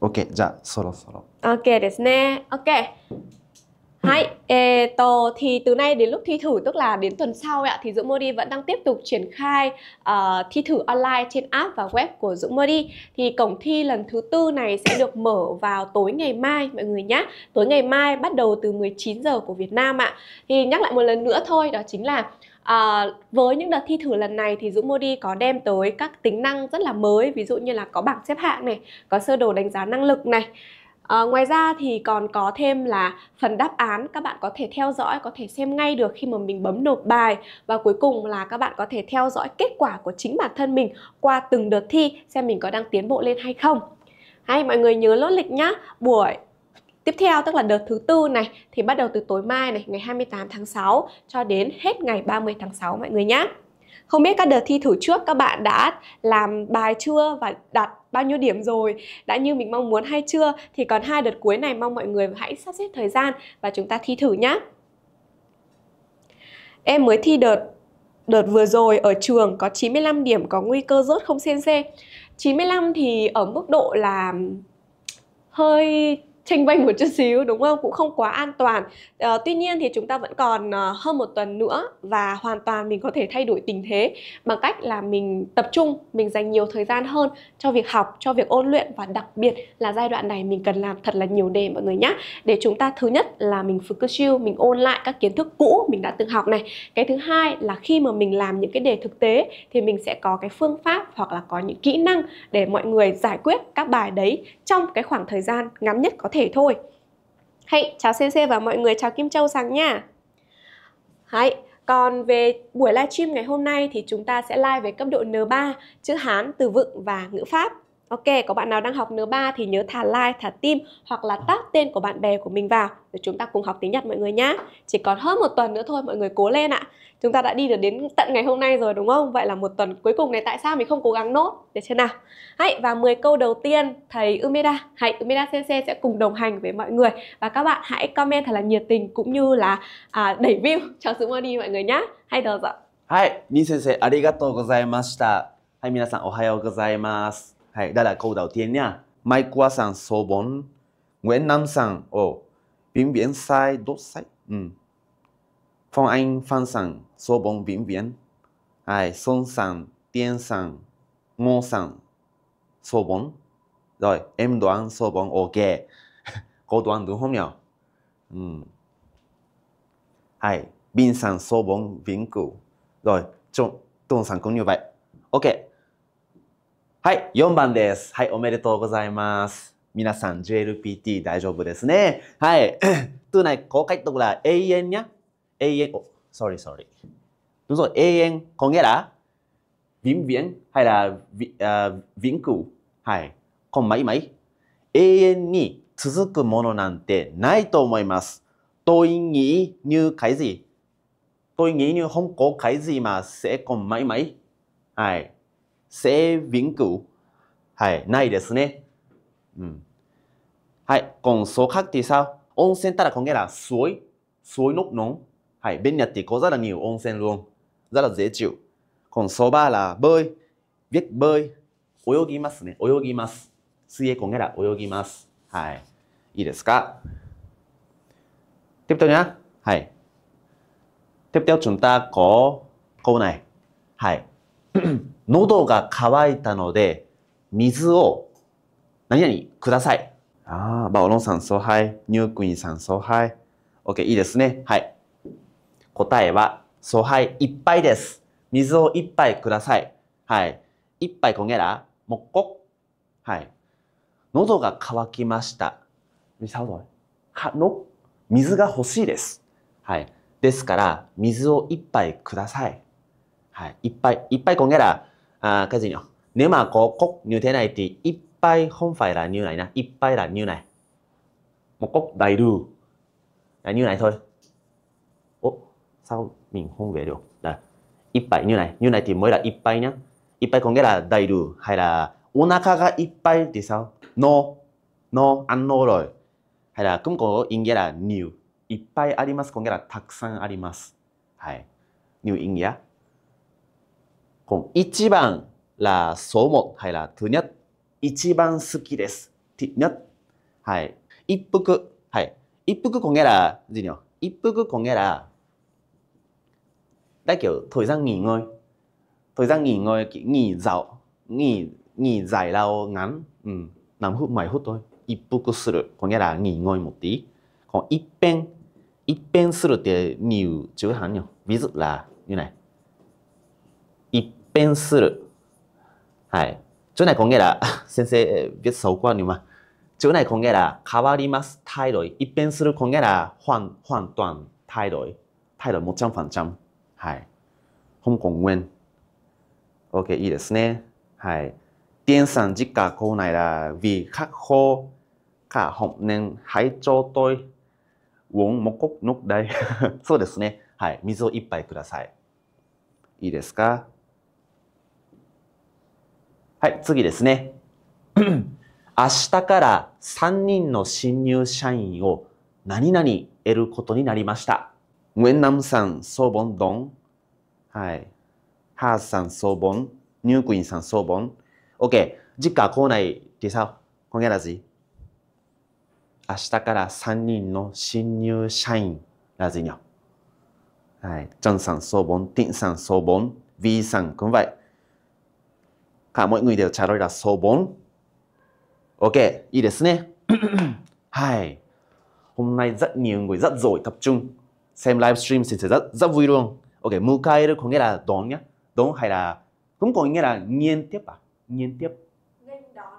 OK じゃあそろそろ OK ですね OK Hai, e, tò thì từ nay đến lúc thi thử tức là đến tuần sau ạ thì Dũng Modi vẫn đang tiếp tục triển khai uh, thi thử online trên app và web của Dũng Modi. Thì cổng thi lần thứ tư này sẽ được mở vào tối ngày mai mọi người nhé. Tối ngày mai bắt đầu từ 19 giờ của Việt Nam ạ. Thì nhắc lại một lần nữa thôi đó chính là À, với những đợt thi thử lần này thì Dũng Modi có đem tới các tính năng rất là mới ví dụ như là có bảng xếp hạng này, có sơ đồ đánh giá năng lực này. À, ngoài ra thì còn có thêm là phần đáp án các bạn có thể theo dõi, có thể xem ngay được khi mà mình bấm nộp bài và cuối cùng là các bạn có thể theo dõi kết quả của chính bản thân mình qua từng đợt thi xem mình có đang tiến bộ lên hay không. Hay mọi người nhớ lốt lịch nhá, buổi Tiếp theo tức là đợt thứ tư này thì bắt đầu từ tối mai này ngày 28 tháng 6 cho đến hết ngày 30 tháng 6 mọi người nhé. Không biết các đợt thi thử trước các bạn đã làm bài chưa và đạt bao nhiêu điểm rồi, đã như mình mong muốn hay chưa thì còn hai đợt cuối này mong mọi người hãy sắp xếp thời gian và chúng ta thi thử nhé. Em mới thi đợt đợt vừa rồi ở trường có 95 điểm có nguy cơ rớt không CNC. 95 thì ở mức độ là hơi tranh vanh một chút xíu đúng không cũng không quá an toàn à, tuy nhiên thì chúng ta vẫn còn à, hơn một tuần nữa và hoàn toàn mình có thể thay đổi tình thế bằng cách là mình tập trung mình dành nhiều thời gian hơn cho việc học cho việc ôn luyện và đặc biệt là giai đoạn này mình cần làm thật là nhiều đề mọi người nhé để chúng ta thứ nhất là mình focus chill mình ôn lại các kiến thức cũ mình đã từng học này cái thứ hai là khi mà mình làm những cái đề thực tế thì mình sẽ có cái phương pháp hoặc là có những kỹ năng để mọi người giải quyết các bài đấy trong cái khoảng thời gian ngắn nhất có thể thể thôi hãy chào cc và mọi người chào kim châu sáng nha hãy còn về buổi livestream ngày hôm nay thì chúng ta sẽ live về cấp độ N3 chữ Hán, từ vựng và ngữ pháp. Ok, có bạn nào đang học N3 thì nhớ thả like, thả tim hoặc là tác tên của bạn bè của mình vào để chúng ta cùng học tiếng Nhật mọi người nhé. Chỉ còn hơn một tuần nữa thôi mọi người cố lên ạ. Chúng ta đã đi được đến tận ngày hôm nay rồi đúng không? Vậy là một tuần cuối cùng này tại sao mình không cố gắng nốt để xem nào. Hãy và 10 câu đầu tiên thầy Umeda, hãy Umeda Sensei sẽ cùng đồng hành với mọi người và các bạn hãy comment thật là nhiệt tình cũng như là à, đẩy view cho sự money mọi người nhé. Hãy đâu ạ. Hai, Min Sensei, arigatou gozaimasu. Hai, minasan, ohayou gozaimasu. Hay, đây là câu đầu tiên nha. Mai qua sang số 4. Nguyễn Nam sang, ồ, bình vĩnh viễn sai đốt sách. Ừ. Phong Anh Phan sang, số 4 bình viễn. Hay, Sơn sang, Tiên sang, Ngô sang, số 4. Rồi, em đoán số 4, ok. Cô đoán đúng không nhỉ? Ừ. Hay, bình sang số 4 vĩnh cửu. Rồi, Trung, tôn sang cũng như vậy. Ok. はい、4番です。はい、おめでとうございます。みなさん、JLPT 大丈夫ですね。はい。トゥナイ、こう書くれ。永遠にゃ永遠、お、sorry, sorry. どうぞ、永遠、こげらビンビンはい、ら、ビ、あ、ンク。はい。こんまいまい。永遠に続くものなんてないと思います。トいにニーニューカイズイ。トインニーニュー本校カイズイマー、せ、こんまいまい。はい。セーヴィング。はい、ないですね。うん。はい、コンソカクティサウ。温泉たらこんげら、すごい、すごいのっのん。はい、便利ってこざらに言う温泉論。ザラゼチュう。コンソバーラ、ボイ、ビッグボイ。泳ぎますね、泳ぎます。水泳こんげら、泳ぎます。はい。いいですかテプトニャはい。てテプテオチュンタコ、コーナー。はい。喉が渇いたので、水を何々ください。ああ、バオロンさん、そうはい。ニュークインさん、そうはい。OK、いいですね。はい。答えは、そうはい、いっぱいです。水を一杯ください。はい。一杯こげら、もっこ。はい。喉が渇きました。水が欲しいです。はい。ですから、水を一杯ください。Hai, ippai. Ippai có nghĩa là à, cái gì nhỉ? Nếu mà có cốc như thế này thì ippai không phải là như này nè. Ippai là như này. Một cốc đầy đủ. Là như này thôi. Ủa, sao mình không về được? Đây. Ippai như này. Như này thì mới là ippai nhá. Ippai có nghĩa là đầy đủ hay là onaka ga ippai thì sao? No. No, ăn no rồi. Hay là cũng có ý nghĩa là nhiều. Ippai arimasu có nghĩa là たくさんあります。はい。nhiều ý nghĩa. この一番 là số một hay là thứ nhất 一番好きです thứ nhất はい一服はい一服 có nghĩa là gì nhỉ 一服 có nghĩa là đã kiểu thời gian nghỉ ngơi thời gian nghỉ ngơi nghỉ dạo nghỉ nghỉ giải lao ngắn ừ, 何分毎分と一服する có nghĩa là nghỉ ngơi một tí còn 一遍一遍する thì nhiều chữ hán nhỉ ví dụ là như này 变する。はい。就那空格啦，先生別は别守关你嘛。就那空格啦，変わります態度。一变するこ空格啦，换换段態度，態度もちゃん反ちゃん。はい。香港文。OK，いいですね。はい。電車時間こうないら、ビカホカホンネンハイチョウトイ、ウォンモコノクダイ。そうですね。はい。水を一杯ください。いいですかはい、次ですね。明日から3人の新入社員を何々得ることになりました。ウェンナムさん、ソーボンドン。はい。ハースさん、ソーボン。ニュークインさん、ソーボン。OK。実家校内でさ、今夜らず。明日から3人の新入社員らずにょ。はい。ジョンさん、ソーボン。ティンさん、ソーボン。ーさん、こんばい。cả mọi người đều trả lời là số 4. Ok, いいですね. Hai. Hôm nay rất nhiều người rất giỏi tập trung. Xem livestream thì sẽ rất rất vui luôn. Ok, mukaeru có nghĩa là đón nhá. Đón hay là cũng có nghĩa là nghiên tiếp à? Nghiên tiếp. Nghiên đón.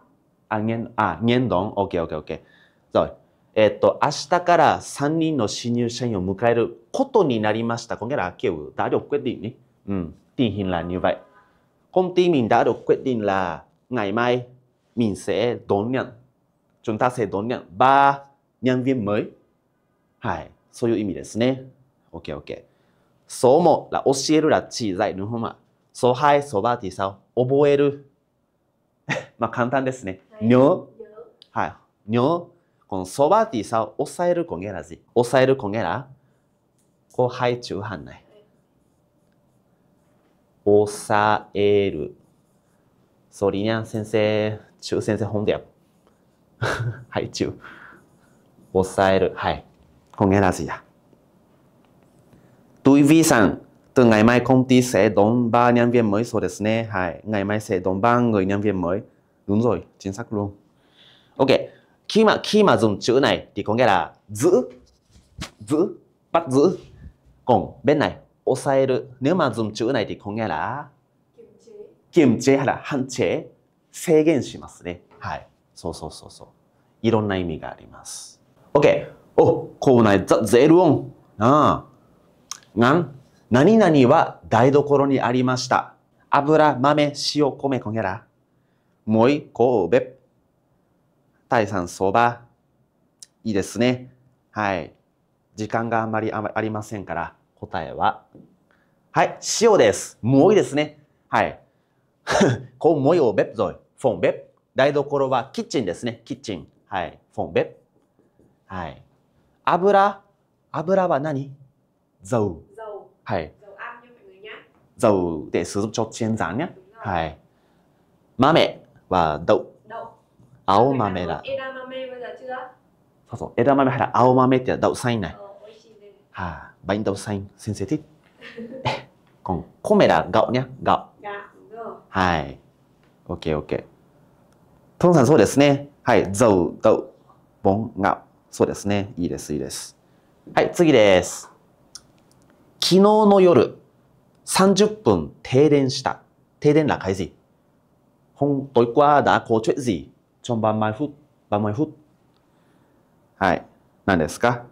À nghiên à nghiên đón. Ok ok ok. Rồi. えっと、明日から3人の新入社員を迎えることになりました。có eh, nghĩa là kiểu đã được quyết Ừ, công ty mình đã được quyết định là ngày mai mình sẽ đón nhận chúng ta sẽ đón nhận ba nhân viên mới. Hai, そういう意味ですね。OK, OK. Số 1 là 教える là chỉ dạy đúng không ạ? Số 2, số 3 thì sao? 覚える。まあ簡単ですね。nhớ. Hai, nhớ. Còn số 3 thì sao? 抑える có nghĩa là gì? 抑える có nghĩa là こう、はい、中犯内。抑える。所以呢，先生，就先生红点，系就抑える，系，講嘅係啊。對 V さん、từ ngày mai công ty sẽ đón ba nhân viên mới rồi đấy ngày mai sẽ đón ba người nhân viên mới. Đúng rồi, chính xác luôn. Ok, khi mà khi mà dùng chữ này thì có nghĩa là giữ, giữ, bắt giữ. Còn bên này 抑える。ねまず内 à dùng chữ này thì có 制限しますね。はい。そうそうそうそう。いろんな意味があります。OK。お、こうない、ザ、ゼルオン。ああ。ん。何々は台所にありました。油、豆、塩、米、こげら。もい、こうべ。タイさん、そば。いいですね。はい。時間があんまりありませんから。答えははい、塩です。もういいですね。はい。こう、模様をべっぞい。フォンべっ。台所はキッチンですね。キッチン。はい。フォンべっ。はい。油。油は何ゾウ。はい。ゾウです。ちょっとちんざんにゃ。はい。豆はどう青豆だ。枝豆はそうそう。枝豆はら青豆ってどうサインない。おいしいね。はい、バインドサイン、センセティえ、コメラ、ガオニャ、ガオ。ガオ。はい。オッケーオッケー。トロさん、そうですね。はい。ゾウ、ドウ、ボン、ガオ。そうですね。いいです、いいです。はい、次です。昨日の夜、30分停電した。停電ら開始。ほん、どいこわだ、こちょいぜ。ちょんばんまいふ、ばんまいふ。はい。何ですか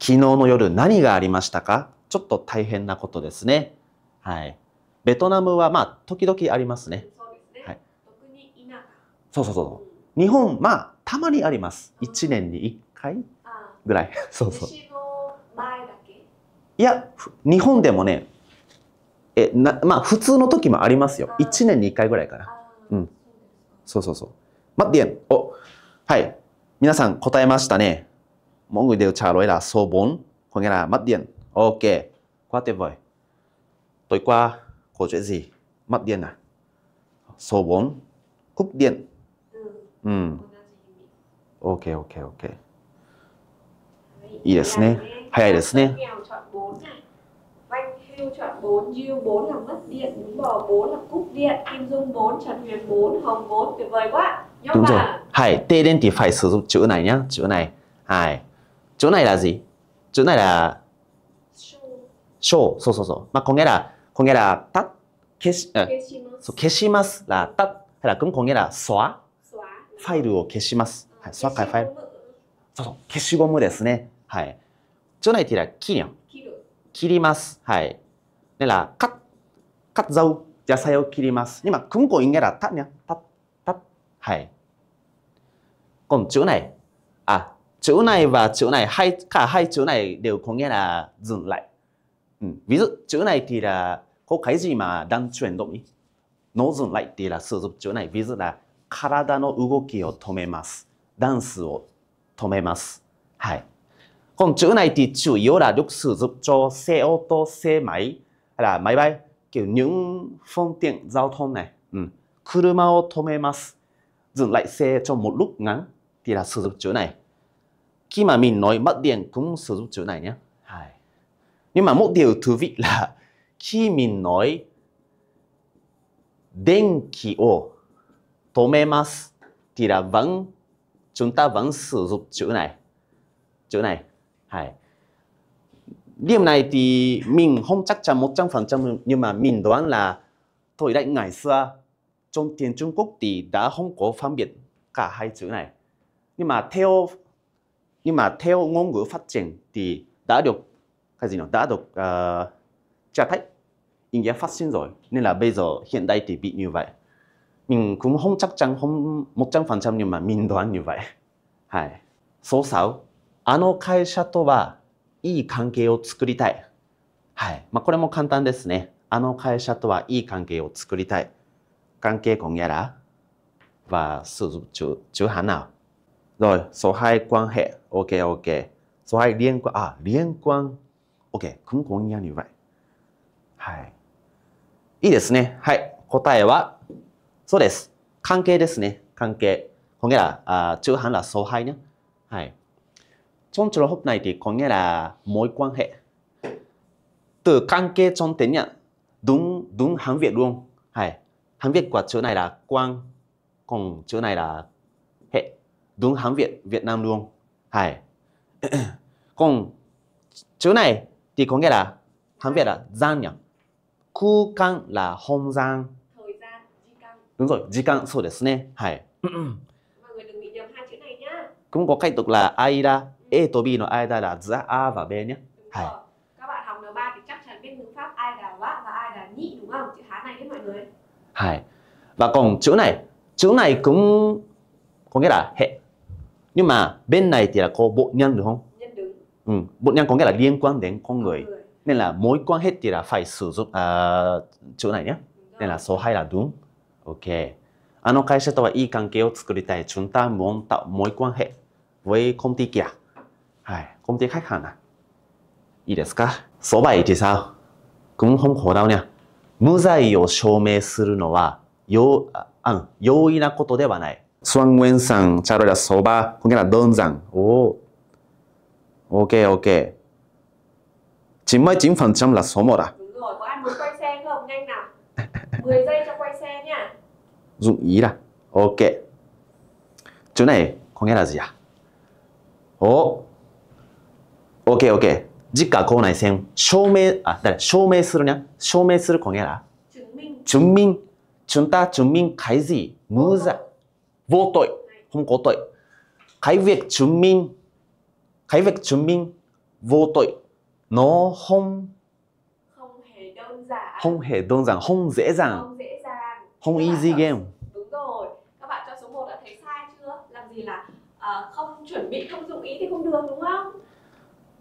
昨日の夜何がありましたかちょっと大変なことですね。はい。ベトナムはまあ、時々ありますね。そうですね。はい。特にそうそうそう。日本、まあ、たまにあります。1年に1回ぐらい。そうそう。いや、日本でもね、えなまあ、普通の時もありますよ。1年に1回ぐらいかな。うん。そうそうそう。待ってやん。お、はい。皆さん答えましたね。mọi người đều trả lời là số 4, có nghĩa là mất điện. Ok, quá tuyệt vời. Tối qua có chuyện gì? Mất điện à? Số 4, cúp điện. Ừ. Ok, ok, ok. Hay いいですね。早いですね。Hưu chọn 4, à? Diêu 4 là mất điện, Đúng Bò 4 là cúp điện, Kim Dung 4, Trần Huyền 4, Hồng 4, tuyệt vời quá. Nhóm Đúng rồi. Hải, tê lên thì phải sử dụng chữ này nhá, chữ này. Hải. chỗ này là gì chỗ này là show so h w so so mà có nghĩa là có nghĩa là tắt kết uh, so, 消します là tắt hay là cũng có nghĩa là xóa file を消します、はい、xóa cái file そうそう消しゴムですねはい chỗ này thì là kirion kirimas はい nên là cắt cắt dâu yasai o kirimas nhưng mà cũng có ý nghĩa là tắt nhá tắt tắt はい còn chỗ này à chữ này và chữ này hay cả hai chữ này đều có nghĩa là dừng lại ừ. ví dụ chữ này thì là có cái gì mà đang chuyển động ý nó dừng lại thì là sử dụng chữ này ví dụ là karada no ugoki o tomemasu dance o tomemasu hai còn chữ này thì chủ yếu là được sử dụng cho xe ô tô xe máy hay là máy bay kiểu những phương tiện giao thông này ừ. kuruma o tomemasu dừng lại xe trong một lúc ngắn thì là sử dụng chữ này khi mà mình nói mất điện cũng sử dụng chữ này nhé nhưng mà một điều thú vị là khi mình nói khí o tomemasu thì là vẫn chúng ta vẫn sử dụng chữ này chữ này hay điểm này thì mình không chắc chắn một trăm phần trăm nhưng mà mình đoán là thời đại ngày xưa trong tiền Trung Quốc thì đã không có phân biệt cả hai chữ này nhưng mà theo nhưng mà theo ngôn ngữ phát triển thì đã được cái gì nhỉ đã được uh, trả thách ý nghĩa phát sinh rồi nên là bây giờ hiện đại thì bị như vậy mình cũng không chắc chắn không một trăm phần trăm nhưng mà mình đoán như vậy hai số sáu あの会社とはいい関係を作りたい。はい。まあ、これも簡単ですね。あの会社とはいい関係を作りたい。関係こんやらは、すず、ちゅ、ちゅはな。rồi, số 2 quan hệ. Ok, ok. Số 2 liên quan. À, liên quan. Ok, cũng có nghĩa như vậy. Hai. ne, hai, いいですね。はい。答えは、そうです。関係ですね。関係。có à nghĩa là à, chữ hán là số 2 nhé. Hai. Trong trường hợp này thì có nghĩa là mối quan hệ. Từ căn kê trong tiếng Nhật đúng đúng Hán Việt luôn. Hai. Hán Việt của chữ này là quan, còn chữ này là đúng Hán Việt Việt Nam luôn. Hay. Còn chữ này thì có nghĩa là Hán Việt là gian nhỉ? Khu căn là không gian. Đúng rồi, thời gian, so desu ne. hai Cũng có cách đọc là aida, e ừ. to b no aida là giữa a và b nhé. Hay. Các bạn học N3 thì chắc chắn biết ngữ pháp aida wa và aida ni đúng không? Chữ Hán này đấy mọi người. Hay. Và còn chữ này, chữ này cũng có nghĩa là hệ nhưng mà bên này thì là có bộ nhân đúng không nhân đứng ừ, bộ nhân có nghĩa là liên quan đến con người, nên là mối quan hệ thì là phải sử dụng à, chữ này nhé nên là số 2 là đúng ok あの会社とはいい関係を作りたい。chúng ta muốn tạo mối quan hệ với công ty kia. Hay, công ty khách hàng à? số いいですかそば thì sao? Cũng không khổ đâu nha. 無罪を証明するのは、よ、あ、容易なことではない。Soang Nguyên Sang trả lời là số 3, có nghĩa là đơn giản. Ồ. Ok, ok. 99% là số một à? Đúng rồi, có ai muốn quay xe không? Nhanh nào. 10 giây cho quay xe nha. Dụng ý là. Ok. Chữ này có nghĩa là gì à? Ồ. Ok, ok. 직가 고나이 생 쇼메 아, 네. 쇼메 쓰느냐? 쇼메 쓰를 공해라. 증민. 증민. 준다 증민 가이지 무자 vô tội không có tội cái việc chứng minh cái việc chứng minh vô tội nó không không hề đơn giản không hề đơn giản không dễ dàng không dễ dàng không easy game đúng rồi các bạn cho số 1 đã thấy sai chưa làm gì là ờ, không chuẩn bị không dụng ý thì không được đúng không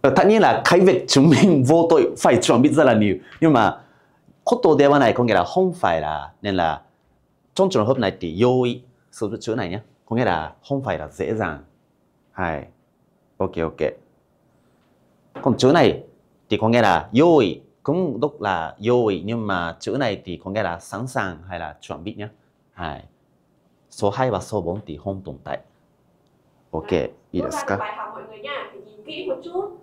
ờ, tất nhiên là cái việc chứng minh vô tội phải chuẩn bị rất là nhiều nhưng mà đề không nghĩa là là là phải nên trong trường hợp này thì ことではない、今回は本ファイラー、ねら、ちょんちょんほぶないって用意 số chữ này nhé có nghĩa là không phải là dễ dàng hay ok ok còn chữ này thì có nghĩa là yoi cũng đúng là yoi nhưng mà chữ này thì có nghĩa là sẵn sàng hay là chuẩn bị nhé hay số 2 và số 4 thì không tồn tại ok à, được không bài học mọi người nha phải nhìn kỹ một chút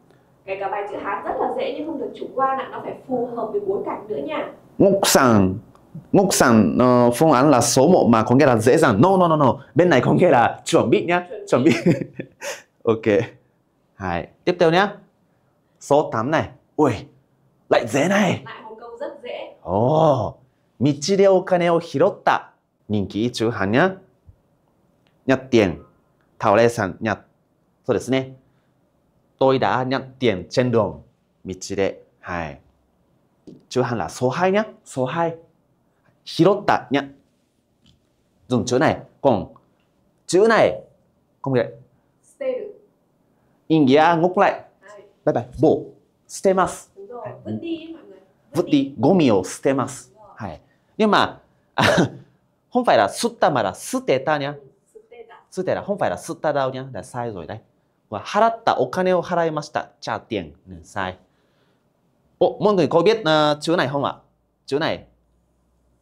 kể cả bài chữ hán rất là dễ nhưng không được chủ quan ạ nó phải phù hợp với bối cảnh nữa nha Ngục sàng ngốc sản uh, ờ, phương án là số 1 mà có nghĩa là dễ dàng. No, no, no, no. Bên này có nghĩa là chuẩn bị nhá. Chuẩn bị. ok. Hai. Tiếp theo nhá. Số 8 này. Ui, lại dễ này. Lại một câu rất dễ. Ồ. Oh. Michi de okane o hirotta. Nhìn kỹ chữ Hàn nhá. Nhặt tiền. Thảo Lê sản nhặt. そうですね。Tôi đã nhặt tiền trên đường. Michi de. Hai. Chữ Hàn là số 2 nhá. Số 2. Hirotta nhận Dùng chữ này Còn chữ này Không được Ingia ngốc lại Bye bye Bổ Stemasu Vứt đi Vứt đi Gomi o stemasu Nhưng mà Không phải là sutta mà là suteta nhá ừ, Suteta Không phải là sutta đâu nhá Là sai rồi đấy, Và haratta okane o haraimashita Trả tiền Sai Ồ, mọi người có biết uh, chữ này không ạ? Chữ này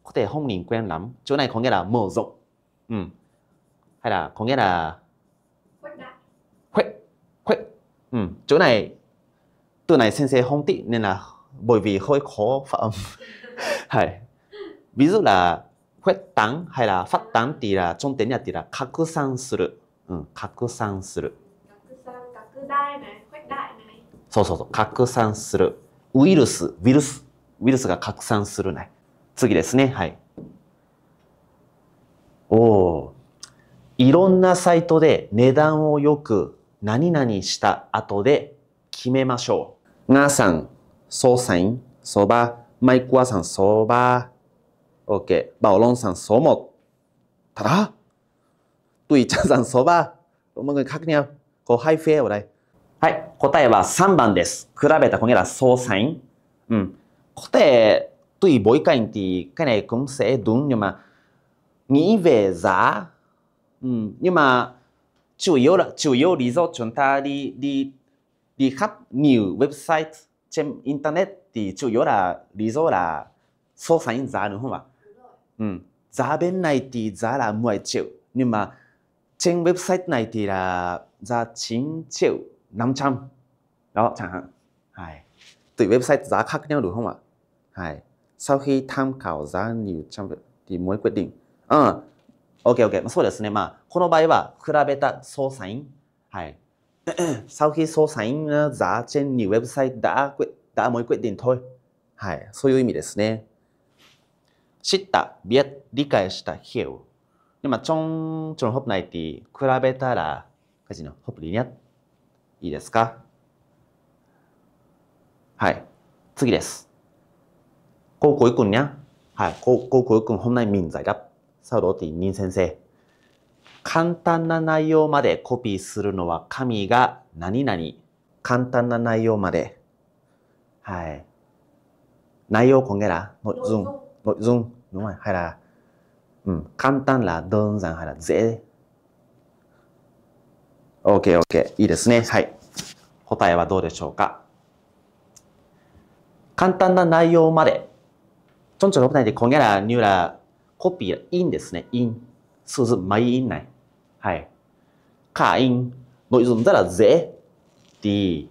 có thể không nhìn quen lắm chỗ này có nghĩa là mở rộng ừ. hay là có nghĩa là khuếch khuếch ừ. chỗ này từ này sensei không tị nên là bởi vì hơi khó phát âm hay ví dụ là khuếch tán hay là phát tán thì là trong tiếng nhật thì là kakusan suru ừ, kakusan suru so so so kakusan suru virus virus virus が拡散するね次ですね。はい。おお。いろんなサイトで値段をよく何々した後で決めましょう。なさん、そうさん、そば、マイクワさん、そば、オッケー、バオロンさん、そうも、ただ、トゥちゃんさん、そば、おもぐかくにゃこう、はい、ふえ、おらい。はい、答えは3番です。比べたこげら、そうさん。うん。答え、tùy bối cảnh thì cái này cũng sẽ đúng nhưng mà nghĩ về giá ừ, nhưng mà chủ yếu là chủ yếu lý do chúng ta đi đi đi khắp nhiều website trên internet thì chủ yếu là lý do là so sánh giá đúng không ạ? Ừ. Giá bên này thì giá là 10 triệu nhưng mà trên website này thì là giá 9 triệu 500 đó chẳng hạn. Hai. Tùy website giá khác nhau đúng không ạ? Hai. sau khi tham khảo giá nhiều trong thì mới quyết định うん OKOK、okay, okay. そうですねまあこの場合は比べた操作員はい sau khi so sánh giá trên nhiều website đã quyết đã mới quyết định thôi はいそういう意味ですね知った biết 理解した hiểu でまあ、trong trường hợp này thì 比べたら cái gì nào hợp lý nhất いいですかはい次です cô cuối cùng nhá hả cô c 簡単な内容までコピーするのは神が何々。簡単な内容まで。はい。内容を考げら、ノイズン。ノイズン。ノイズン。うん。簡単な、どんざん、はら、ぜ。OK、OK。いいですね。はい。答えはどうでしょうか。簡単な内容まで。trong trường hợp này thì có nghĩa là như là copy là in ですね in sử dụng máy in này hay cả in nội dung rất là dễ thì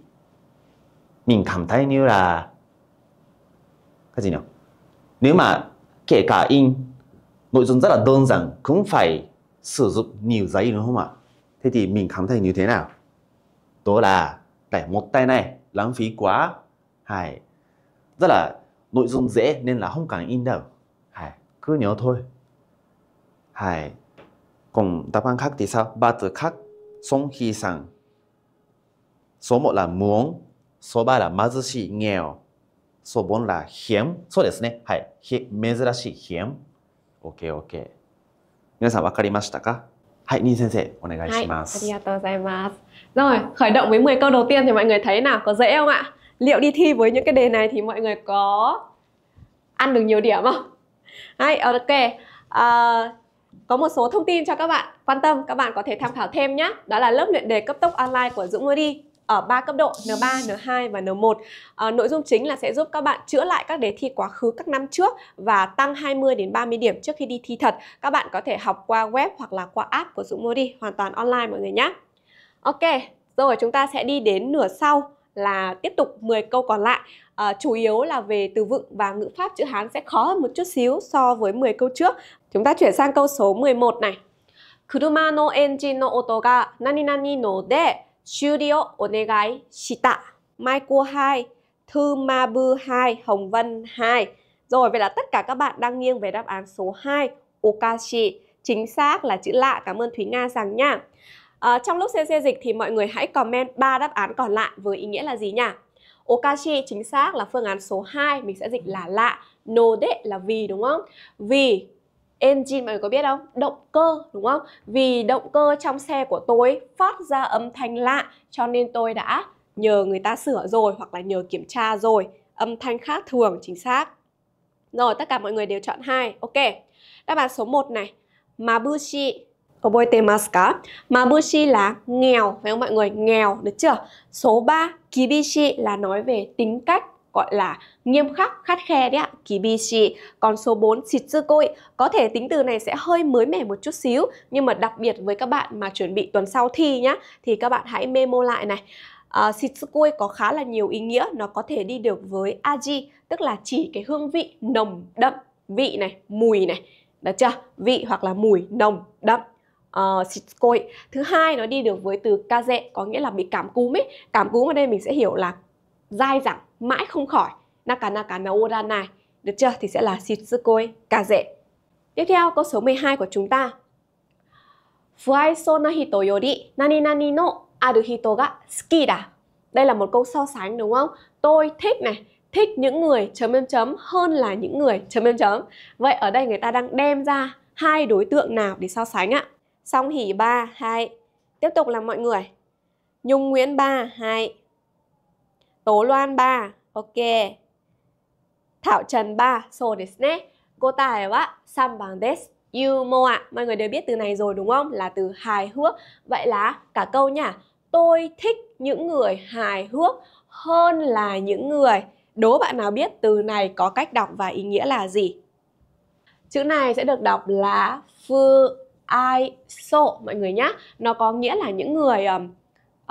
mình cảm thấy như là cái gì nhỉ nếu mà kể cả in nội dung rất là đơn giản cũng phải sử dụng nhiều giấy đúng không ạ thế thì mình cảm thấy như thế nào đó là tại một tay này lãng phí quá hay rất là nội dung dễ nên là không cần in đâu hay cứ nhớ thôi Hay còn đáp án khác thì sao ba từ khác sống hy sinh số một là muốn số ba là mazushi nghèo số bốn là hiếm そうですねはい珍しい hiếm OK OK 皆さん分かりましたかはい、Ni Sen Se, Rồi, khởi động với 10 câu đầu tiên thì mọi người thấy nào, có dễ không ạ? liệu đi thi với những cái đề này thì mọi người có ăn được nhiều điểm không? Hay, ok. À, có một số thông tin cho các bạn quan tâm, các bạn có thể tham khảo thêm nhé. Đó là lớp luyện đề cấp tốc online của Dũng Moody ở 3 cấp độ N3, N2 và N1. À, nội dung chính là sẽ giúp các bạn chữa lại các đề thi quá khứ các năm trước và tăng 20 đến 30 điểm trước khi đi thi thật. Các bạn có thể học qua web hoặc là qua app của Dũng Moody, hoàn toàn online mọi người nhé. Ok, rồi chúng ta sẽ đi đến nửa sau là tiếp tục 10 câu còn lại à, chủ yếu là về từ vựng và ngữ pháp chữ Hán sẽ khó hơn một chút xíu so với 10 câu trước. Chúng ta chuyển sang câu số 11 này. Kuruma no engine no oto nani nani no de shuri o onegai shita. Mai cua 2, Thư Ma Bư 2, Hồng Vân 2. Rồi vậy là tất cả các bạn đang nghiêng về đáp án số 2, Okashi. Chính xác là chữ lạ. Cảm ơn Thúy Nga rằng nha. À, trong lúc xem xe dịch thì mọi người hãy comment ba đáp án còn lại với ý nghĩa là gì nhỉ? Okashi chính xác là phương án số 2, mình sẽ dịch là lạ. Node là vì đúng không? Vì engine mọi người có biết không? Động cơ đúng không? Vì động cơ trong xe của tôi phát ra âm thanh lạ cho nên tôi đã nhờ người ta sửa rồi hoặc là nhờ kiểm tra rồi. Âm thanh khác thường chính xác. Rồi tất cả mọi người đều chọn hai. Ok. Đáp án số 1 này. Mabushi Koboitemasu Mabushi là nghèo, phải không mọi người? Nghèo, được chưa? Số 3, kibishi là nói về tính cách gọi là nghiêm khắc, khắt khe đấy ạ, kibishi. Còn số 4, shitsukoi, có thể tính từ này sẽ hơi mới mẻ một chút xíu, nhưng mà đặc biệt với các bạn mà chuẩn bị tuần sau thi nhá, thì các bạn hãy memo lại này. Uh, shitsukoi có khá là nhiều ý nghĩa, nó có thể đi được với aji, tức là chỉ cái hương vị nồng đậm, vị này, mùi này, được chưa? Vị hoặc là mùi nồng đậm uh, ờ, shitskoi thứ hai nó đi được với từ ca kaze có nghĩa là bị cảm cúm ấy cảm cúm ở đây mình sẽ hiểu là dai dẳng mãi không khỏi naka naka này được chưa thì sẽ là ca kaze tiếp theo câu số 12 của chúng ta Fuai so hito yori nani nani no aru hito ga suki da đây là một câu so sánh đúng không? Tôi thích này, thích những người chấm chấm chấm hơn là những người chấm chấm chấm. Vậy ở đây người ta đang đem ra hai đối tượng nào để so sánh ạ? Song hỷ 3, 2. Tiếp tục là mọi người. Nhung Nguyễn 3, 2. Tố Loan 3, ok. Thảo Trần 3, so desu ne. tài wa 3 bằng desu. Yumo ạ, mọi người đều biết từ này rồi đúng không? Là từ hài hước. Vậy là cả câu nhỉ? Tôi thích những người hài hước hơn là những người. Đố bạn nào biết từ này có cách đọc và ý nghĩa là gì? Chữ này sẽ được đọc là phương ai ISO mọi người nhá. Nó có nghĩa là những người um,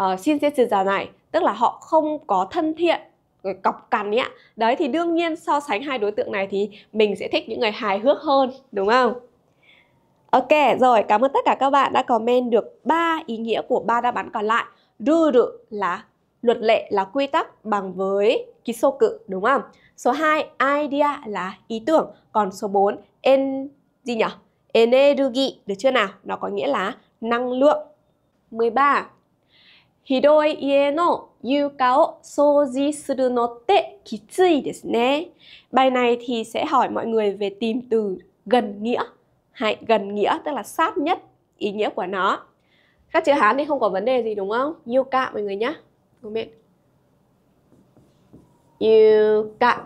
uh, xin xin trừ giả này, tức là họ không có thân thiện ờ, cọc cằn ấy ạ. Đấy thì đương nhiên so sánh hai đối tượng này thì mình sẽ thích những người hài hước hơn, đúng không? Ok, rồi cảm ơn tất cả các bạn đã comment được ba ý nghĩa của ba đáp án còn lại. Rule là luật lệ là quy tắc bằng với cự đúng không? Số 2 idea là ý tưởng, còn số 4 en gì nhỉ? energi được chưa nào? Nó có nghĩa là năng lượng. 13. Hiroi ie no yuka o soji suru no te kitsui desu ne. Bài này thì sẽ hỏi mọi người về tìm từ gần nghĩa. Hay gần nghĩa tức là sát nhất ý nghĩa của nó. Các chữ Hán thì không có vấn đề gì đúng không? Yuka mọi người nhá. Comment. Yuka.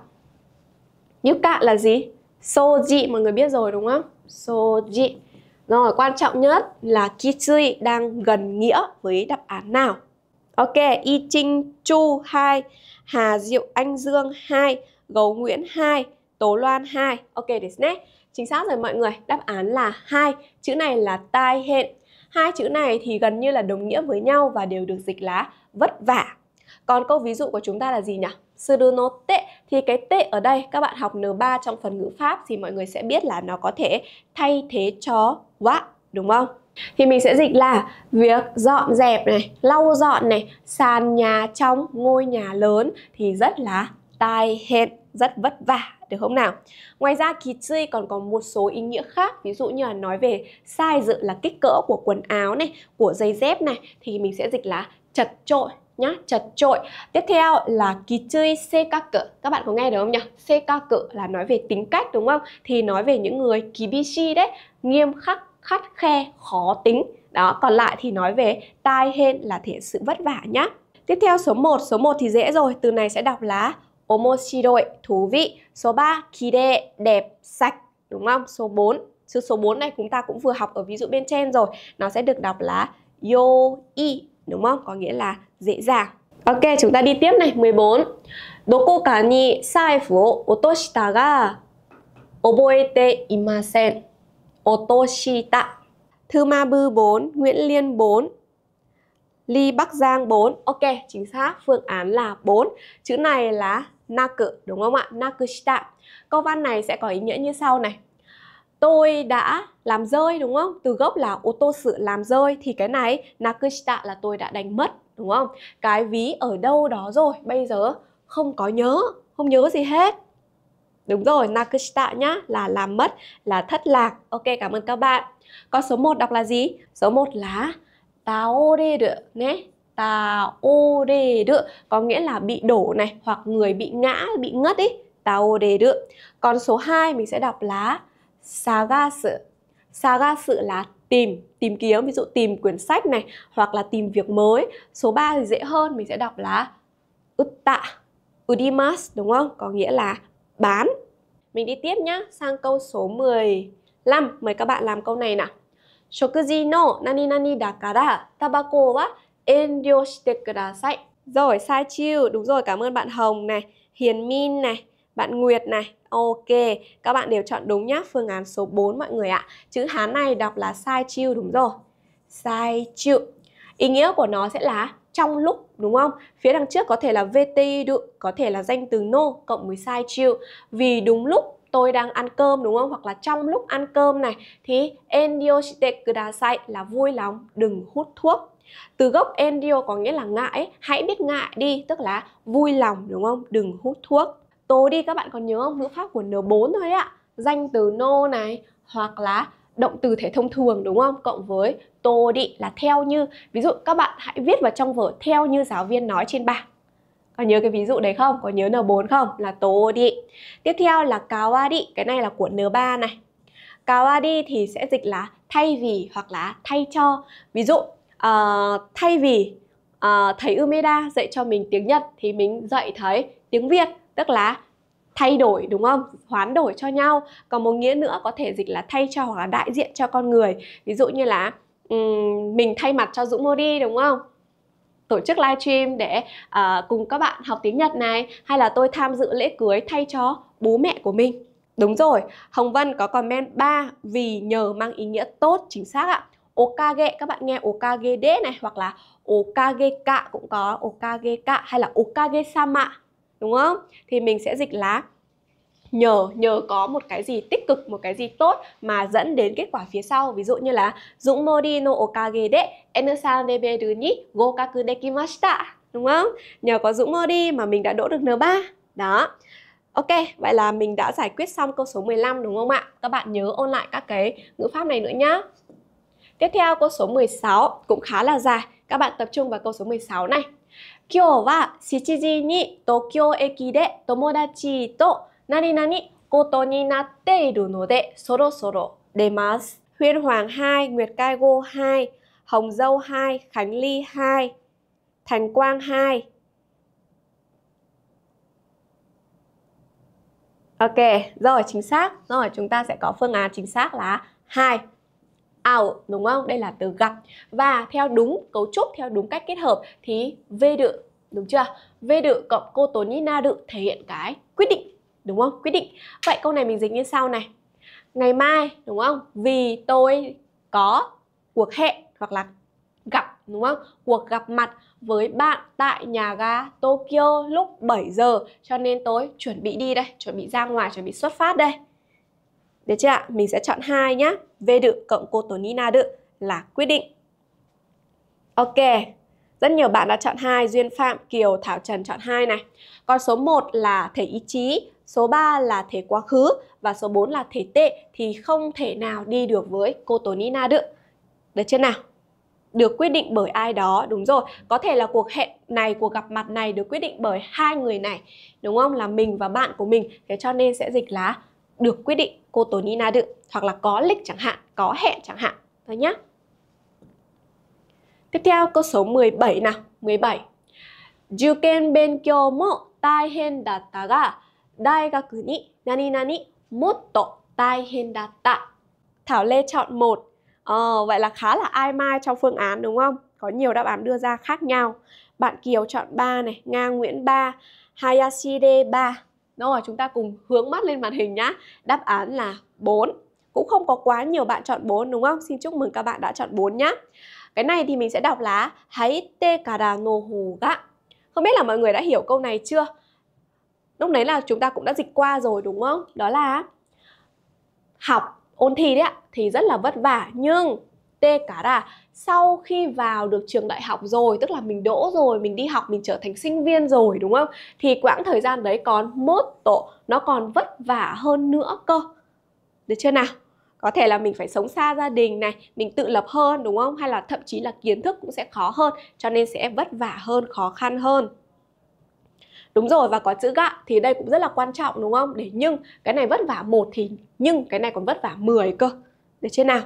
Yuka là gì? Soji mọi người biết rồi đúng không? soji. Rồi, quan trọng nhất là kitsui đang gần nghĩa với đáp án nào? Ok, Y Trinh Chu hai, Hà Diệu Anh Dương hai, Gấu Nguyễn hai, Tố Loan hai. Ok, để snack. Chính xác rồi mọi người, đáp án là hai. Chữ này là tai hẹn. Hai chữ này thì gần như là đồng nghĩa với nhau và đều được dịch là vất vả. Còn câu ví dụ của chúng ta là gì nhỉ? suruno te thì cái te ở đây các bạn học N3 trong phần ngữ pháp thì mọi người sẽ biết là nó có thể thay thế cho wa đúng không? Thì mình sẽ dịch là việc dọn dẹp này, lau dọn này, sàn nhà trong ngôi nhà lớn thì rất là tai hẹn, rất vất vả được không nào? Ngoài ra kitsui còn có một số ý nghĩa khác Ví dụ như là nói về size dự là kích cỡ của quần áo này Của giày dép này Thì mình sẽ dịch là chật trội nhá, chật trội. Tiếp theo là kichui seikaku. Các bạn có nghe được không nhỉ? Seikaku là nói về tính cách đúng không? Thì nói về những người kỳ kibishi đấy, nghiêm khắc, khắt khe, khó tính. Đó, còn lại thì nói về tai hên là thể sự vất vả nhá. Tiếp theo số 1, số 1 thì dễ rồi, từ này sẽ đọc là omoshiroi, thú vị. Số 3, kide đẹp, sạch, đúng không? Số 4, chữ số 4 này chúng ta cũng vừa học ở ví dụ bên trên rồi. Nó sẽ được đọc là yoi, đúng không? Có nghĩa là dễ dàng. Ok, chúng ta đi tiếp này, 14. Dokoka ni saifu o otoshita ga oboete imasen. Otoshita. Thư Ma Bư 4, Nguyễn Liên 4, Ly Bắc Giang 4. Ok, chính xác, phương án là 4. Chữ này là naku, đúng không ạ? Nakushita. Câu văn này sẽ có ý nghĩa như sau này tôi đã làm rơi đúng không? Từ gốc là ô tô sự làm rơi thì cái này nakushita là tôi đã đánh mất đúng không? Cái ví ở đâu đó rồi, bây giờ không có nhớ, không nhớ gì hết. Đúng rồi, nakushita nhá, là làm mất, là thất lạc. Ok, cảm ơn các bạn. Con số 1 đọc là gì? Số 1 là taoreru nhé. Taoreru có nghĩa là bị đổ này hoặc người bị ngã, bị ngất ý. Taoreru. Còn số 2 mình sẽ đọc là sagasu sagasu là tìm tìm kiếm ví dụ tìm quyển sách này hoặc là tìm việc mới số 3 thì dễ hơn mình sẽ đọc là utta udimas đúng không có nghĩa là bán mình đi tiếp nhá sang câu số 15 mời các bạn làm câu này nào 食事の何々だからタバコは遠慮してください rồi sai chiêu đúng rồi cảm ơn bạn Hồng này Hiền Min này bạn Nguyệt này, ok, các bạn đều chọn đúng nhá, phương án số 4 mọi người ạ. Chữ Hán này đọc là sai chiêu đúng rồi, sai chịu. Ý nghĩa của nó sẽ là trong lúc đúng không? Phía đằng trước có thể là vt, có thể là danh từ no cộng với sai chiêu. Vì đúng lúc tôi đang ăn cơm đúng không? Hoặc là trong lúc ăn cơm này thì endio shite kudasai là vui lòng đừng hút thuốc. Từ gốc endio có nghĩa là ngại, hãy biết ngại đi, tức là vui lòng đúng không? Đừng hút thuốc. Tố đi các bạn còn nhớ không? Ngữ pháp của N4 thôi ạ. Danh từ nô này hoặc là động từ thể thông thường đúng không? Cộng với tô đi là theo như. Ví dụ các bạn hãy viết vào trong vở theo như giáo viên nói trên bảng. Có nhớ cái ví dụ đấy không? Có nhớ N4 không? Là tô đi. Tiếp theo là kawa đi. Cái này là của N3 này. Kawa đi thì sẽ dịch là thay vì hoặc là thay cho. Ví dụ uh, thay vì uh, thầy Umeda dạy cho mình tiếng Nhật thì mình dạy thấy tiếng Việt tức là thay đổi đúng không hoán đổi cho nhau còn một nghĩa nữa có thể dịch là thay cho hoặc là đại diện cho con người ví dụ như là um, mình thay mặt cho dũng mô đi đúng không tổ chức live stream để uh, cùng các bạn học tiếng Nhật này hay là tôi tham dự lễ cưới thay cho bố mẹ của mình. Đúng rồi, Hồng Vân có comment 3 vì nhờ mang ý nghĩa tốt chính xác ạ. Okage các bạn nghe okage de này hoặc là okage ka cũng có okage ka hay là okage sama đúng không thì mình sẽ dịch là nhờ nhờ có một cái gì tích cực một cái gì tốt mà dẫn đến kết quả phía sau ví dụ như là dũng mori no okage de n3 db ni gokaku dekimashita đúng không nhờ có dũng mori mà mình đã đỗ được n3 đó Ok, vậy là mình đã giải quyết xong câu số 15 đúng không ạ? Các bạn nhớ ôn lại các cái ngữ pháp này nữa nhá. Tiếp theo câu số 16 cũng khá là dài. Các bạn tập trung vào câu số 16 này. 今日は7時に東京駅で友達と何々ことになっているのでそろそろ出ます。Huyên Hoàng 2, Nguyệt Cai Go 2, Hồng Dâu 2, Khánh Ly 2, Thành Quang 2. Ok, rồi chính xác. Rồi chúng ta sẽ có phương án chính xác là 2 out đúng không? Đây là từ gặp và theo đúng cấu trúc theo đúng cách kết hợp thì về đự đúng chưa? Về đự cộng cô tố ni na đự thể hiện cái quyết định đúng không? Quyết định. Vậy câu này mình dịch như sau này. Ngày mai đúng không? Vì tôi có cuộc hẹn hoặc là gặp đúng không? Cuộc gặp mặt với bạn tại nhà ga Tokyo lúc 7 giờ cho nên tôi chuẩn bị đi đây, chuẩn bị ra ngoài, chuẩn bị xuất phát đây. Được chưa ạ? Mình sẽ chọn hai nhé về được cộng cô Nina được là quyết định. Ok, rất nhiều bạn đã chọn hai Duyên Phạm, Kiều, Thảo Trần chọn hai này. Còn số 1 là thể ý chí, số 3 là thể quá khứ và số 4 là thể tệ thì không thể nào đi được với cô Nina Được Được chưa nào? được quyết định bởi ai đó đúng rồi có thể là cuộc hẹn này cuộc gặp mặt này được quyết định bởi hai người này đúng không là mình và bạn của mình thế cho nên sẽ dịch là được quyết định cô tố nina được hoặc là có lịch chẳng hạn, có hẹn chẳng hạn thôi nhá. Tiếp theo câu số 17 nào, 17. Juken benkyou mo Thảo Lê chọn một. Ờ, vậy là khá là ai mai trong phương án đúng không? Có nhiều đáp án đưa ra khác nhau. Bạn Kiều chọn 3 này, Nga Nguyễn 3, Hayashi D 3. Rồi, chúng ta cùng hướng mắt lên màn hình nhá. Đáp án là 4 cũng không có quá nhiều bạn chọn 4 đúng không? Xin chúc mừng các bạn đã chọn 4 nhá. Cái này thì mình sẽ đọc là hãy te kara no ho ga. Không biết là mọi người đã hiểu câu này chưa? Lúc đấy là chúng ta cũng đã dịch qua rồi đúng không? Đó là học ôn thi đấy ạ thì rất là vất vả nhưng tê cả là sau khi vào được trường đại học rồi tức là mình đỗ rồi mình đi học mình trở thành sinh viên rồi đúng không thì quãng thời gian đấy còn mốt tổ nó còn vất vả hơn nữa cơ được chưa nào có thể là mình phải sống xa gia đình này mình tự lập hơn đúng không hay là thậm chí là kiến thức cũng sẽ khó hơn cho nên sẽ vất vả hơn khó khăn hơn Đúng rồi và có chữ gạ thì đây cũng rất là quan trọng đúng không? Để nhưng cái này vất vả một thì nhưng cái này còn vất vả 10 cơ. Được chưa nào?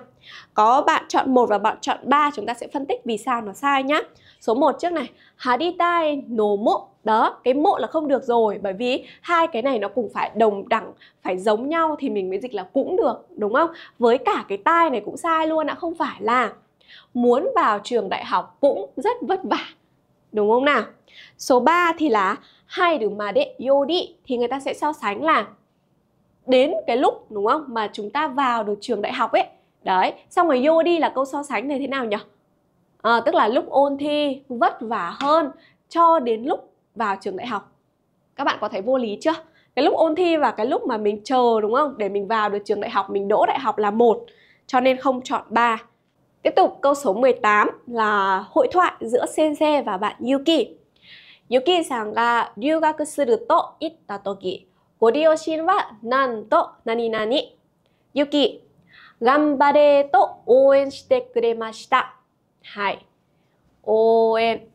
Có bạn chọn 1 và bạn chọn 3 chúng ta sẽ phân tích vì sao nó sai nhá. Số 1 trước này, haditai no mộ, Đó, cái mộ là không được rồi bởi vì hai cái này nó cũng phải đồng đẳng, phải giống nhau thì mình mới dịch là cũng được, đúng không? Với cả cái tai này cũng sai luôn ạ, không phải là muốn vào trường đại học cũng rất vất vả. Đúng không nào? Số 3 thì là hai đứa mà đệ yodi thì người ta sẽ so sánh là đến cái lúc đúng không mà chúng ta vào được trường đại học ấy đấy xong rồi vô đi là câu so sánh này thế nào nhỉ à, tức là lúc ôn thi vất vả hơn cho đến lúc vào trường đại học các bạn có thấy vô lý chưa cái lúc ôn thi và cái lúc mà mình chờ đúng không để mình vào được trường đại học mình đỗ đại học là một cho nên không chọn ba. tiếp tục câu số 18 là hội thoại giữa sensei và bạn Yuki Yuki ga suru to itta toki. ご利用しはなんと何々。ゆき、頑張れと応援してくれました。はい。応援。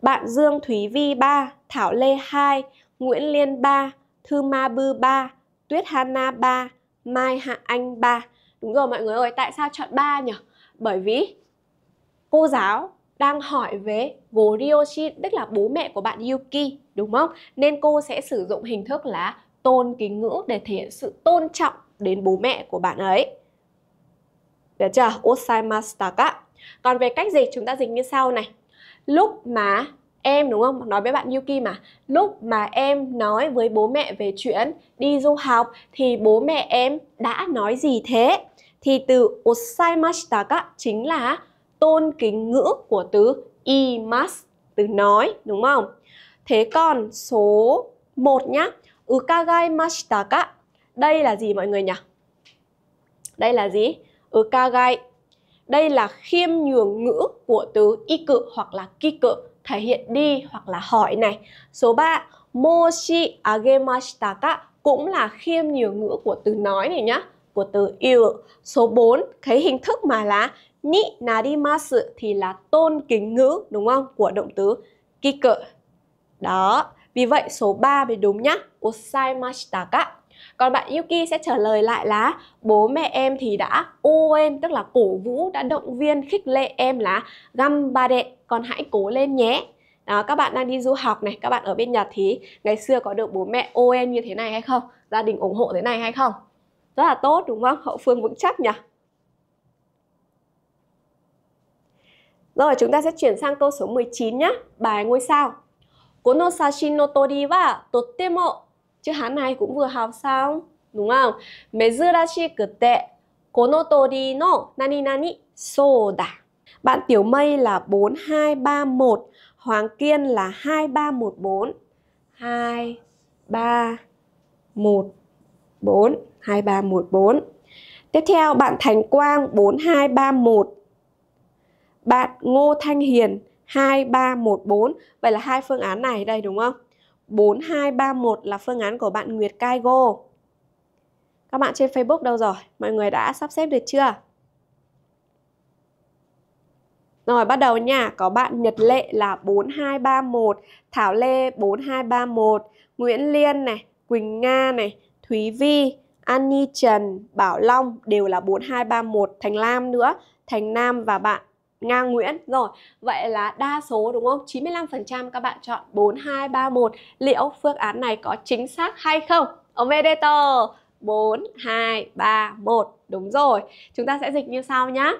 Bạn Dương Thúy Vi 3, Thảo Lê 2, Nguyễn Liên 3, Thư Ma Bư 3, Tuyết Hana 3, Mai Hạ Anh 3. Đúng rồi mọi người ơi, tại sao chọn 3 nhỉ? Bởi vì cô giáo đang hỏi về bố Ryoshi tức là bố mẹ của bạn Yuki đúng không? Nên cô sẽ sử dụng hình thức là tôn kính ngữ để thể hiện sự tôn trọng đến bố mẹ của bạn ấy. Được chưa? Osaimastaka. Còn về cách dịch chúng ta dịch như sau này. Lúc mà em đúng không? Nói với bạn Yuki mà Lúc mà em nói với bố mẹ về chuyện đi du học Thì bố mẹ em đã nói gì thế? Thì từ osaimashitaka chính là tôn kính ngữ của từ imas từ nói đúng không? Thế còn số 1 nhá, ukagamashita ka. Đây là gì mọi người nhỉ? Đây là gì? Ukagai. Đây là khiêm nhường ngữ của từ y cự hoặc là ki thể hiện đi hoặc là hỏi này. Số 3, moshi agemashita ka cũng là khiêm nhường ngữ của từ nói này nhá của từ yêu. Số 4, cái hình thức mà là ni narimasu thì là tôn kính ngữ đúng không? Của động từ kiku. Đó. Vì vậy số 3 mới đúng nhá. Osaimashita ka. Còn bạn Yuki sẽ trả lời lại là bố mẹ em thì đã ô em tức là cổ vũ đã động viên khích lệ em là gambare còn hãy cố lên nhé. Đó, các bạn đang đi du học này, các bạn ở bên Nhật thì ngày xưa có được bố mẹ ô em như thế này hay không? Gia đình ủng hộ thế này hay không? rất là tốt đúng không? Hậu phương vững chắc nhỉ? Rồi chúng ta sẽ chuyển sang câu số 19 nhé, bài ngôi sao. Kono sashin no tori wa totemo chữ Hán này cũng vừa học xong, đúng không? Mezurashi kute kono tori no nani nani soda. Bạn Tiểu Mây là 4231, Hoàng Kiên là 2314. 2 3 1 4 2 3 1 4 Tiếp theo bạn Thành Quang 4231 Bạn Ngô Thanh Hiền 2314 Vậy là hai phương án này đây đúng không? 4231 là phương án của bạn Nguyệt go Các bạn trên Facebook đâu rồi? Mọi người đã sắp xếp được chưa? Rồi bắt đầu nha, có bạn Nhật Lệ là 4231, Thảo Lê 4231, Nguyễn Liên này, Quỳnh Nga này, Thúy Vi, Annie Trần, Bảo Long đều là 4231 Thành Lam nữa, Thành Nam và bạn Nga Nguyễn rồi. Vậy là đa số đúng không? 95% các bạn chọn 4231. Liệu phương án này có chính xác hay không? Ông 4231. Đúng rồi. Chúng ta sẽ dịch như sau nhá.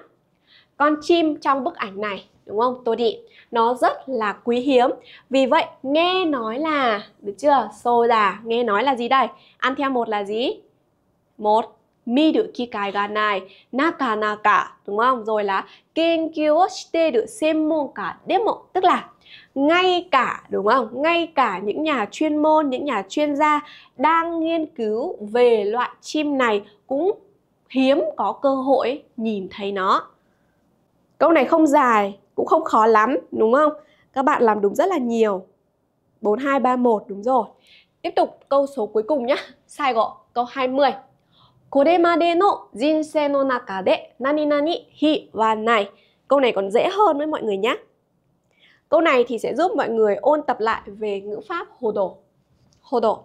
Con chim trong bức ảnh này đúng không? Tôi đị. Nó rất là quý hiếm. Vì vậy nghe nói là được chưa? Sô đà, nghe nói là gì đây? Ăn theo một là gì? Một miru kikai ga nai naka naka đúng không? Rồi là kenkyu wo shite ru môn cả demo tức là ngay cả đúng không? Ngay cả những nhà chuyên môn, những nhà chuyên gia đang nghiên cứu về loại chim này cũng hiếm có cơ hội nhìn thấy nó. Câu này không dài cũng không khó lắm đúng không? Các bạn làm đúng rất là nhiều. 4 2 3 1 đúng rồi. Tiếp tục câu số cuối cùng nhá. Sai gọ câu 20. これまでの人生の中で何々日はない Câu này còn dễ hơn với mọi người nhé. Câu này thì sẽ giúp mọi người ôn tập lại về ngữ pháp hồ đồ. Hồ đồ.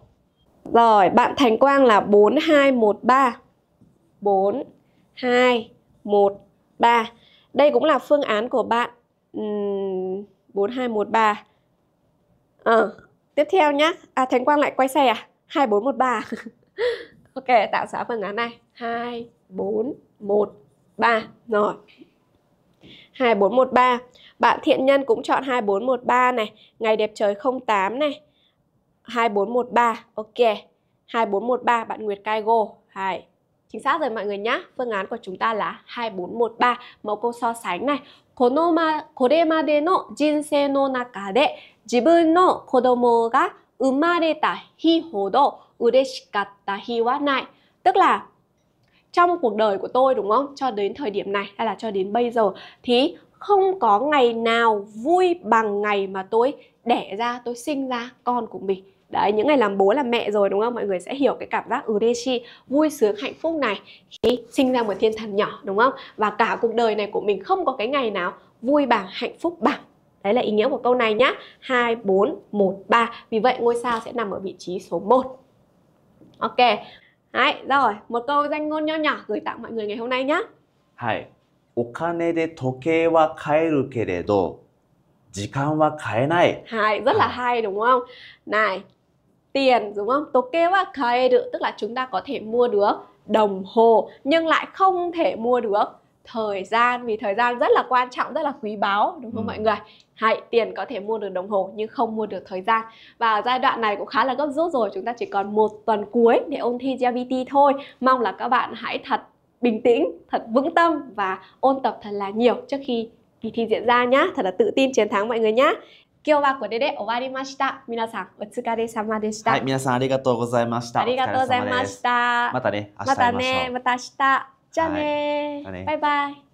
Rồi, bạn Thành Quang là 4213. 4 2 1 3. Đây cũng là phương án của bạn uhm, 4213. Ờ, à, tiếp theo nhé À thánh Quang lại quay xe à? 2413. ok, tạo xã phương án này. 2 4 1 3. Rồi. 2413. Bạn thiện nhân cũng chọn 2413 này, ngày đẹp trời 08 này. 2413. Ok. 2413 bạn Nguyệt Caigo. 2 Chính xác rồi mọi người nhá. Phương án của chúng ta là 2413. Mẫu câu so sánh này. no no jibun kodomo ga umareta hi hi hodo ureshikatta wa nai tức là trong cuộc đời của tôi đúng không? Cho đến thời điểm này hay là cho đến bây giờ thì không có ngày nào vui bằng ngày mà tôi đẻ ra, tôi sinh ra con của mình đấy những ngày làm bố làm mẹ rồi đúng không mọi người sẽ hiểu cái cảm giác ureshi ừ, vui sướng hạnh phúc này khi sinh ra một thiên thần nhỏ đúng không và cả cuộc đời này của mình không có cái ngày nào vui bằng hạnh phúc bằng Đấy là ý nghĩa của câu này nhá. 2, 4, 1, 3. Vì vậy ngôi sao sẽ nằm ở vị trí số 1. Ok. Đấy, rồi. Một câu danh ngôn nho nhỏ gửi tặng mọi người ngày hôm nay nhá. Hai. お金で時計は買えるけれど、時間は買えない。Hai, rất là hay đúng không? Này, tiền đúng không? Tokewa kaeru tức là chúng ta có thể mua được đồng hồ nhưng lại không thể mua được thời gian vì thời gian rất là quan trọng rất là quý báu đúng không ừ. mọi người hãy tiền có thể mua được đồng hồ nhưng không mua được thời gian và giai đoạn này cũng khá là gấp rút rồi chúng ta chỉ còn một tuần cuối để ôn thi GRBT thôi mong là các bạn hãy thật bình tĩnh thật vững tâm và ôn tập thật là nhiều trước khi kỳ thi diễn ra nhá thật là tự tin chiến thắng mọi người nhá 今日はこれで終わりました。皆さんお疲れ様でした。はい、皆さんありがとうございました。ありがとうございました。またね、またね、また明日。じゃあね、はい、バイバイ。